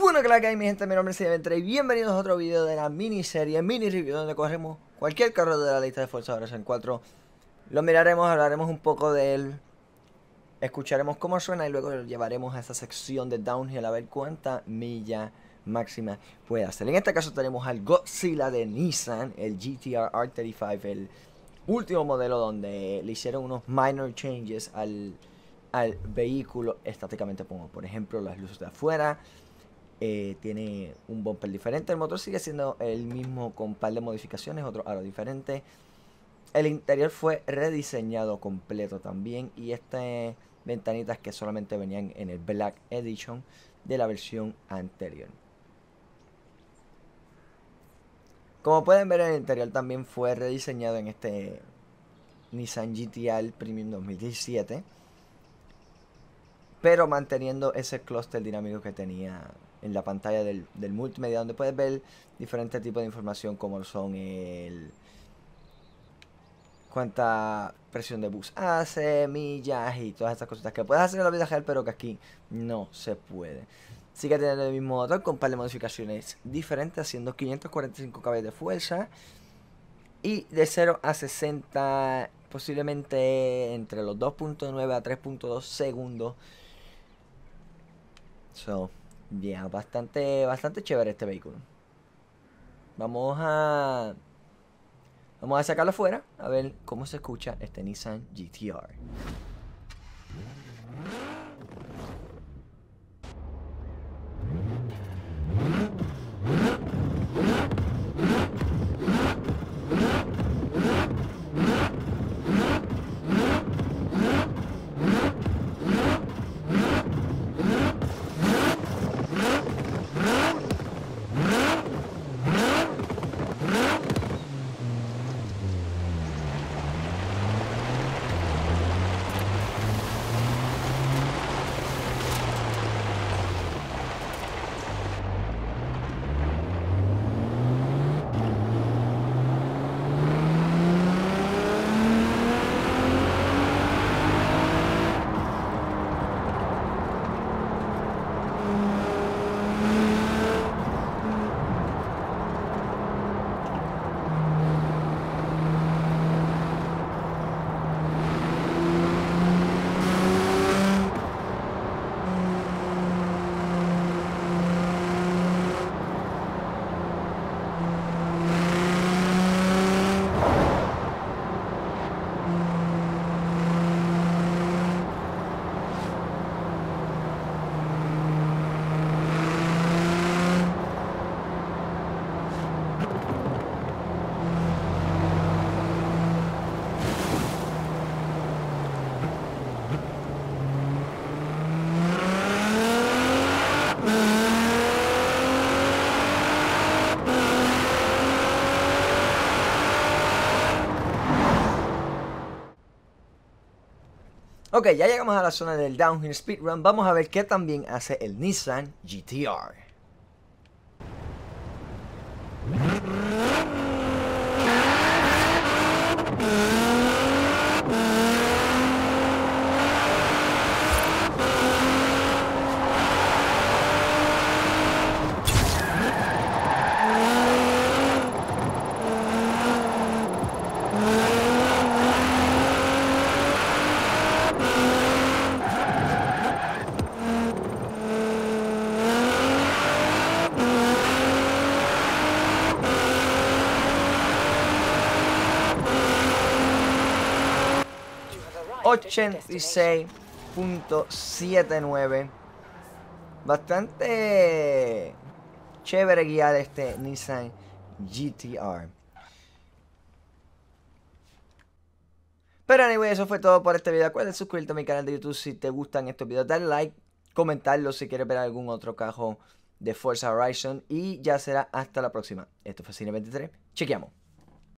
Bueno, que que hay mi gente, mi nombre es Ventre y bienvenidos a otro video de la miniserie, mini review donde cogemos cualquier carro de la lista de Forza Horizon 4 Lo miraremos, hablaremos un poco de él, escucharemos cómo suena y luego lo llevaremos a esta sección de downhill a ver cuánta milla máxima puede hacer En este caso tenemos al Godzilla de Nissan, el GTR R35, el último modelo donde le hicieron unos minor changes al, al vehículo estáticamente pongo por ejemplo las luces de afuera eh, tiene un bumper diferente. El motor sigue siendo el mismo con un par de modificaciones, otro aro diferente. El interior fue rediseñado completo también y estas ventanitas que solamente venían en el Black Edition de la versión anterior. Como pueden ver el interior también fue rediseñado en este Nissan GTR Premium 2017. Pero manteniendo ese clúster dinámico que tenía en la pantalla del, del multimedia donde puedes ver diferentes tipos de información como son el cuánta presión de bus hace, millas y todas estas cositas que puedes hacer en la vida real pero que aquí no se puede. Sigue teniendo el mismo motor con un par de modificaciones diferentes haciendo 545 caballos de fuerza y de 0 a 60 posiblemente entre los 2.9 a 3.2 segundos. So, Bien, bastante, bastante chévere este vehículo. Vamos a... Vamos a sacarlo afuera a ver cómo se escucha este Nissan GTR. Ok, ya llegamos a la zona del Downhill Speedrun, vamos a ver qué también hace el Nissan GTR. 86.79. Bastante chévere guiar este Nissan GTR. Pero anyway, eso fue todo por este video. Recuerda suscribirte a mi canal de YouTube si te gustan estos videos. Dale like, comentarlo si quieres ver algún otro cajón de Forza Horizon. Y ya será hasta la próxima. Esto fue Cine 23. Chequeamos.